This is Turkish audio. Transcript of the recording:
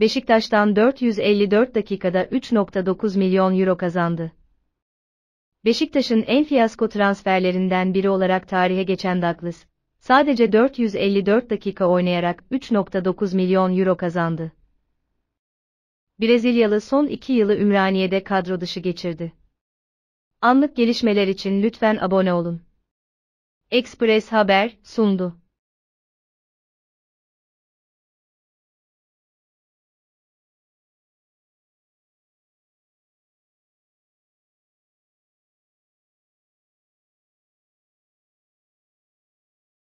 Beşiktaş'tan 454 dakikada 3.9 milyon euro kazandı. Beşiktaş'ın en fiyasko transferlerinden biri olarak tarihe geçen Douglas, sadece 454 dakika oynayarak 3.9 milyon euro kazandı. Brezilyalı son 2 yılı Ümraniye'de kadro dışı geçirdi. Anlık gelişmeler için lütfen abone olun. Express Haber sundu.